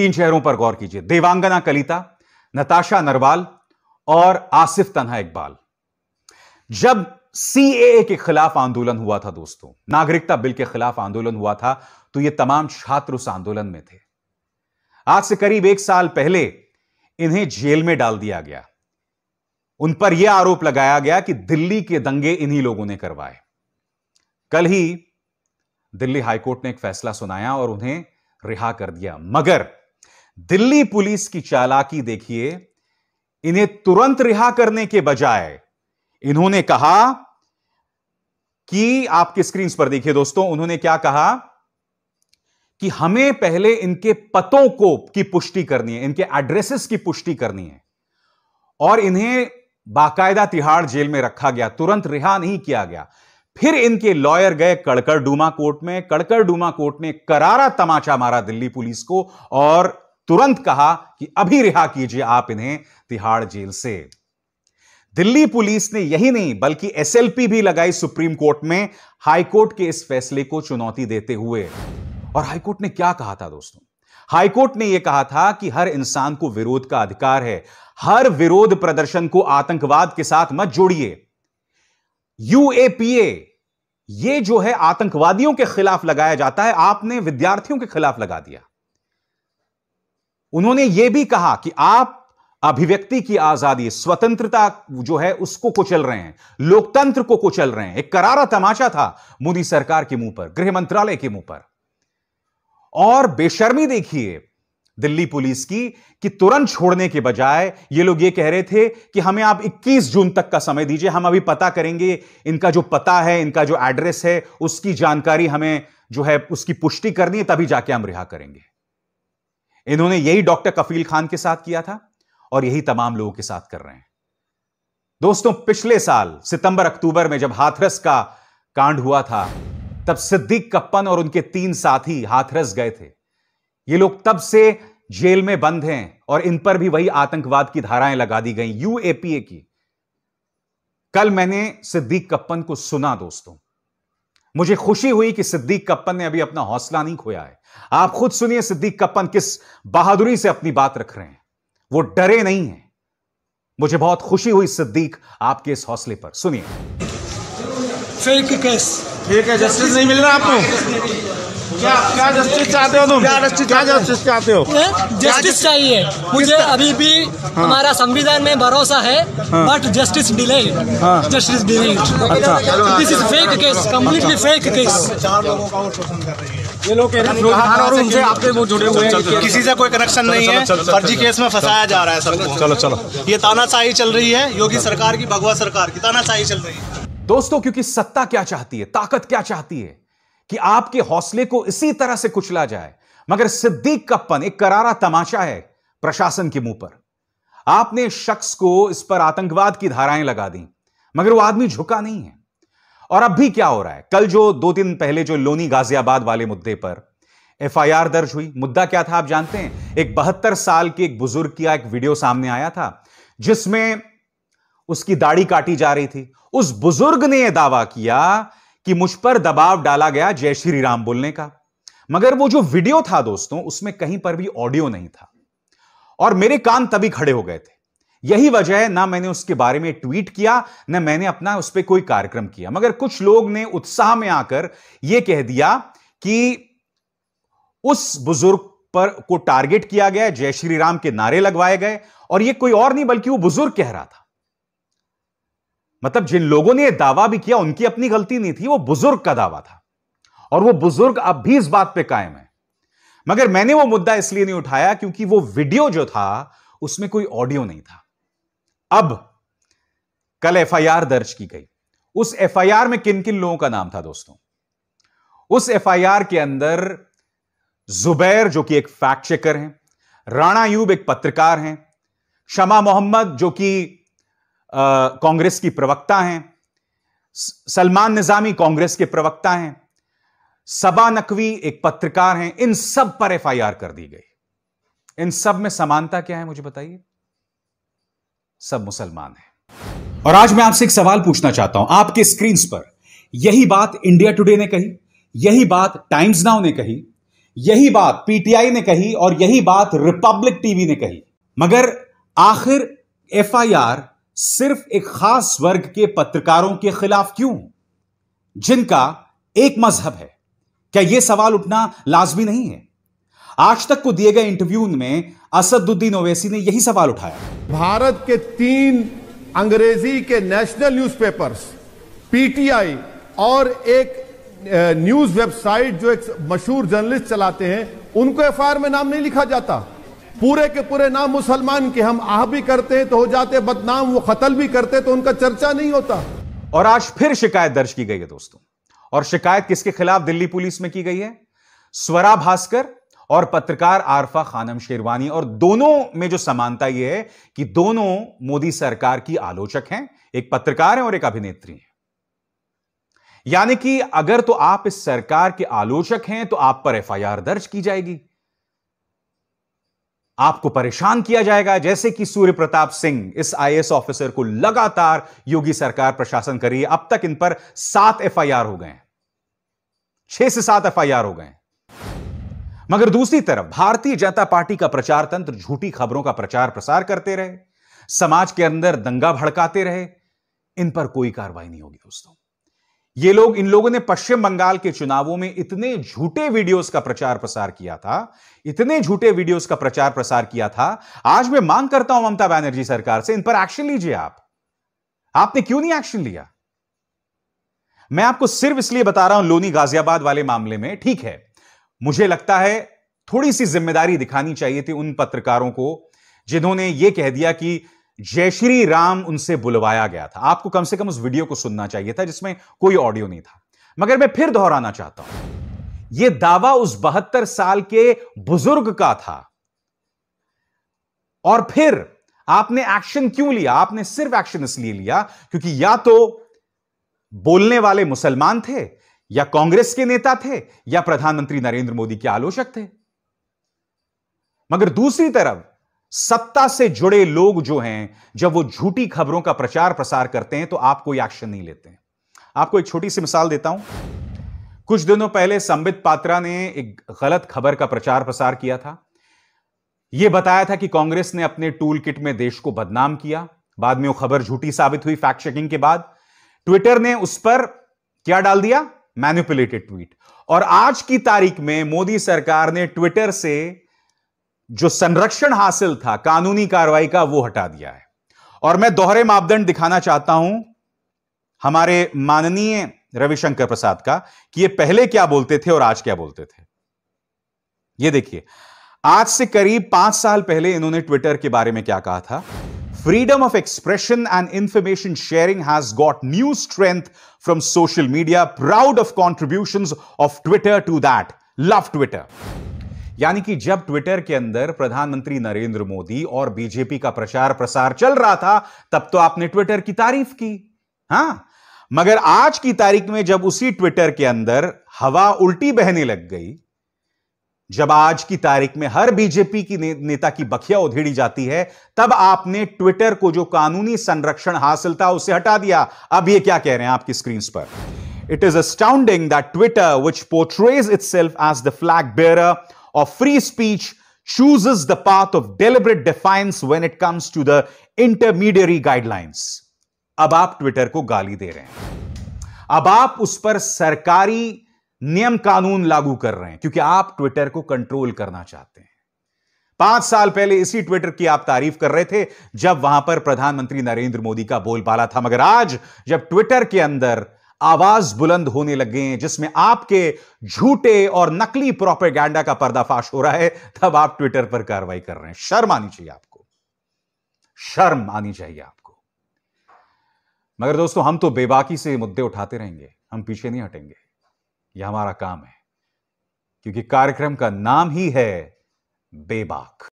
तीन चेहरों पर गौर कीजिए देवांगना कलिता नताशा नरवाल और आसिफ तनहा इकबाल जब सीएए के खिलाफ आंदोलन हुआ था दोस्तों नागरिकता बिल के खिलाफ आंदोलन हुआ था तो ये तमाम छात्र उस आंदोलन में थे आज से करीब एक साल पहले इन्हें जेल में डाल दिया गया उन पर यह आरोप लगाया गया कि दिल्ली के दंगे इन्हीं लोगों ने करवाए कल ही दिल्ली हाईकोर्ट ने एक फैसला सुनाया और उन्हें रिहा कर दिया मगर दिल्ली पुलिस की चालाकी देखिए इन्हें तुरंत रिहा करने के बजाय इन्होंने कहा कि आपके स्क्रीन पर देखिए दोस्तों उन्होंने क्या कहा कि हमें पहले इनके पतों को की पुष्टि करनी है इनके एड्रेसेस की पुष्टि करनी है और इन्हें बाकायदा तिहाड़ जेल में रखा गया तुरंत रिहा नहीं किया गया फिर इनके लॉयर गए कड़कर डूमा कोर्ट में कड़कर डूमा कोर्ट ने करारा तमाचा मारा दिल्ली पुलिस को और तुरंत कहा कि अभी रिहा कीजिए आप इन्हें तिहाड़ जेल से दिल्ली पुलिस ने यही नहीं बल्कि एसएलपी भी लगाई सुप्रीम कोर्ट में हाईकोर्ट के इस फैसले को चुनौती देते हुए और हाईकोर्ट ने क्या कहा था दोस्तों हाईकोर्ट ने यह कहा था कि हर इंसान को विरोध का अधिकार है हर विरोध प्रदर्शन को आतंकवाद के साथ मत जोड़िए यूएपीए ये जो है आतंकवादियों के खिलाफ लगाया जाता है आपने विद्यार्थियों के खिलाफ लगा दिया उन्होंने यह भी कहा कि आप अभिव्यक्ति की आजादी स्वतंत्रता जो है उसको कुचल रहे हैं लोकतंत्र को कुचल रहे हैं एक करारा तमाचा था मोदी सरकार के मुंह पर गृह मंत्रालय के मुंह पर और बेशर्मी देखिए दिल्ली पुलिस की कि तुरंत छोड़ने के बजाय ये लोग ये कह रहे थे कि हमें आप 21 जून तक का समय दीजिए हम अभी पता करेंगे इनका जो पता है इनका जो एड्रेस है उसकी जानकारी हमें जो है उसकी पुष्टि करनी है तभी जाके हम रिहा करेंगे इन्होंने यही डॉक्टर कफील खान के साथ किया था और यही तमाम लोगों के साथ कर रहे हैं दोस्तों पिछले साल सितंबर अक्टूबर में जब हाथरस का कांड हुआ था तब सिद्दीक कप्पन और उनके तीन साथी हाथरस गए थे ये लोग तब से जेल में बंद हैं और इन पर भी वही आतंकवाद की धाराएं लगा दी गई यूएपीए की कल मैंने सिद्दीक कप्पन को सुना दोस्तों मुझे खुशी हुई कि सिद्दीक कप्पन ने अभी अपना हौसला नहीं खोया है आप खुद सुनिए सिद्दीक कप्पन किस बहादुरी से अपनी बात रख रहे हैं वो डरे नहीं है मुझे बहुत खुशी हुई सिद्दीक आपके इस हौसले पर सुनिए फेक केस ठीक है जस्टिस नहीं मिल रहा आपको क्या क्या जस्टिस चाहते हो तुम क्या जस्टिस क्या जस्टिस चाहते हो जस्टिस चाहिए मुझे अभी भी हाँ। हमारा संविधान में भरोसा है but justice delay justice delay this is fake case completely fake case ये लोग कह रहे हैं उनसे आपके वो जुड़े हुए हैं किसी से कोई कनेक्शन नहीं है फर्जी केस में फंसाया जा रहा है सर चलो चलो ये तानाशाही चल रही है योगी सरकार की भगवा सरकार की तानाशाही चल रही है दोस्तों क्योंकि सत्ता क्या चाहती है ताकत क्या चाहती है कि आपके हौसले को इसी तरह से कुचला जाए मगर सिद्दीक पन एक करारा तमाशा है प्रशासन के मुंह पर आपने शख्स को इस पर आतंकवाद की धाराएं लगा दी मगर वो आदमी झुका नहीं है और अब भी क्या हो रहा है कल जो दो दिन पहले जो लोनी गाजियाबाद वाले मुद्दे पर एफआईआर दर्ज हुई मुद्दा क्या था आप जानते हैं एक बहत्तर साल के एक बुजुर्ग का एक वीडियो सामने आया था जिसमें उसकी दाढ़ी काटी जा रही थी उस बुजुर्ग ने यह दावा किया कि मुझ पर दबाव डाला गया जय श्री राम बोलने का मगर वो जो वीडियो था दोस्तों उसमें कहीं पर भी ऑडियो नहीं था और मेरे कान तभी खड़े हो गए थे यही वजह है ना मैंने उसके बारे में ट्वीट किया ना मैंने अपना उस पर कोई कार्यक्रम किया मगर कुछ लोग ने उत्साह में आकर यह कह दिया कि उस बुजुर्ग पर को टारगेट किया गया जय श्री राम के नारे लगवाए गए और यह कोई और नहीं बल्कि वो बुजुर्ग कह रहा था मतलब जिन लोगों ने यह दावा भी किया उनकी अपनी गलती नहीं थी वो बुजुर्ग का दावा था और वो बुजुर्ग अब भी इस बात पे कायम है मगर मैंने वो मुद्दा इसलिए नहीं उठाया क्योंकि वो वीडियो जो था उसमें कोई ऑडियो नहीं था अब कल एफआईआर दर्ज की गई उस एफआईआर में किन किन लोगों का नाम था दोस्तों उस एफआईआर के अंदर जुबैर जो कि एक फैक्ट चेकर हैं राणा यूब एक पत्रकार हैं शमा मोहम्मद जो कि कांग्रेस की प्रवक्ता हैं सलमान निजामी कांग्रेस के प्रवक्ता हैं सबा नकवी एक पत्रकार हैं इन सब पर एफआईआर कर दी गई इन सब में समानता क्या है मुझे बताइए सब मुसलमान हैं और आज मैं आपसे एक सवाल पूछना चाहता हूं आपके स्क्रीन पर यही बात इंडिया टुडे ने कही यही बात टाइम्स नाउ ने कही यही बात पीटीआई ने कही और यही बात रिपब्लिक टीवी ने कही मगर आखिर एफआईआर सिर्फ एक खास वर्ग के पत्रकारों के खिलाफ क्यों जिनका एक मजहब है क्या यह सवाल उठना लाजमी नहीं है आज तक को दिए गए इंटरव्यू में असदुद्दीन ओवैसी ने यही सवाल उठाया भारत के तीन अंग्रेजी के नेशनल न्यूज़पेपर्स पीटीआई और एक न्यूज वेबसाइट जो एक मशहूर जर्नलिस्ट चलाते हैं उनको एफआईआर में नाम नहीं लिखा जाता पूरे के पूरे नाम मुसलमान के हम आह भी करते हैं तो हो जाते बदनाम वो कतल भी करते तो उनका चर्चा नहीं होता और आज फिर शिकायत दर्ज की गई है दोस्तों और शिकायत किसके खिलाफ दिल्ली पुलिस में की गई है स्वरा भास्कर और पत्रकार आरफा खानम शेरवानी और दोनों में जो समानता यह है कि दोनों मोदी सरकार की आलोचक हैं एक पत्रकार है और एक अभिनेत्री है यानी कि अगर तो आप इस सरकार के आलोचक हैं तो आप पर एफआईआर दर्ज की जाएगी आपको परेशान किया जाएगा जैसे कि सूर्य प्रताप सिंह इस आईएएस ऑफिसर को लगातार योगी सरकार प्रशासन कर रही है अब तक इन पर सात एफआईआर हो गए छह से सात एफआईआर हो गए मगर दूसरी तरफ भारतीय जनता पार्टी का प्रचार तंत्र झूठी खबरों का प्रचार प्रसार करते रहे समाज के अंदर दंगा भड़काते रहे इन पर कोई कार्रवाई नहीं होगी दोस्तों ये लोग इन लोगों ने पश्चिम बंगाल के चुनावों में इतने झूठे वीडियोस का प्रचार प्रसार किया था इतने झूठे वीडियोस का प्रचार प्रसार किया था आज मैं मांग करता हूं ममता बनर्जी सरकार से इन पर एक्शन लीजिए आप आपने क्यों नहीं एक्शन लिया मैं आपको सिर्फ इसलिए बता रहा हूं लोनी गाजियाबाद वाले मामले में ठीक है मुझे लगता है थोड़ी सी जिम्मेदारी दिखानी चाहिए थी उन पत्रकारों को जिन्होंने यह कह दिया कि जय श्री राम उनसे बुलवाया गया था आपको कम से कम उस वीडियो को सुनना चाहिए था जिसमें कोई ऑडियो नहीं था मगर मैं फिर दोहराना चाहता हूं यह दावा उस बहत्तर साल के बुजुर्ग का था और फिर आपने एक्शन क्यों लिया आपने सिर्फ एक्शन इसलिए लिया क्योंकि या तो बोलने वाले मुसलमान थे या कांग्रेस के नेता थे या प्रधानमंत्री नरेंद्र मोदी के आलोचक थे मगर दूसरी तरफ सत्ता से जुड़े लोग जो हैं जब वो झूठी खबरों का प्रचार प्रसार करते हैं तो आप कोई एक्शन नहीं लेते हैं आपको एक छोटी सी मिसाल देता हूं कुछ दिनों पहले संबित पात्रा ने एक गलत खबर का प्रचार प्रसार किया था यह बताया था कि कांग्रेस ने अपने टूल किट में देश को बदनाम किया बाद में वो खबर झूठी साबित हुई फैक्ट चेकिंग के बाद ट्विटर ने उस पर क्या डाल दिया मैन्युपुलेटेड ट्वीट और आज की तारीख में मोदी सरकार ने ट्विटर से जो संरक्षण हासिल था कानूनी कार्रवाई का वो हटा दिया है और मैं दोहरे मापदंड दिखाना चाहता हूं हमारे माननीय रविशंकर प्रसाद का कि ये पहले क्या बोलते थे और आज क्या बोलते थे ये देखिए आज से करीब पांच साल पहले इन्होंने ट्विटर के बारे में क्या कहा था freedom of expression and information sharing has got new strength from social media proud of contribution of Twitter to that love Twitter यानी कि जब ट्विटर के अंदर प्रधानमंत्री नरेंद्र मोदी और बीजेपी का प्रचार प्रसार चल रहा था तब तो आपने ट्विटर की तारीफ की हा मगर आज की तारीख में जब उसी ट्विटर के अंदर हवा उल्टी बहने लग गई जब आज की तारीख में हर बीजेपी की ने, नेता की बखिया उधेड़ी जाती है तब आपने ट्विटर को जो कानूनी संरक्षण हासिल था उसे हटा दिया अब ये क्या कह रहे हैं आपकी स्क्रीन पर it is astounding that Twitter which portrays itself as the flag bearer of free speech chooses the path of deliberate defiance when it comes to the intermediary guidelines. अब आप ट्विटर को गाली दे रहे हैं अब आप उस पर सरकारी नियम कानून लागू कर रहे हैं क्योंकि आप ट्विटर को कंट्रोल करना चाहते हैं पांच साल पहले इसी ट्विटर की आप तारीफ कर रहे थे जब वहां पर प्रधानमंत्री नरेंद्र मोदी का बोलबाला था मगर आज जब ट्विटर के अंदर आवाज बुलंद होने लग गए हैं जिसमें आपके झूठे और नकली प्रोपेगैंडा का पर्दाफाश हो रहा है तब आप ट्विटर पर कार्रवाई कर रहे हैं शर्म आनी चाहिए आपको शर्म आनी चाहिए आपको मगर दोस्तों हम तो बेबाकी से मुद्दे उठाते रहेंगे हम पीछे नहीं हटेंगे यह हमारा काम है क्योंकि कार्यक्रम का नाम ही है बेबाक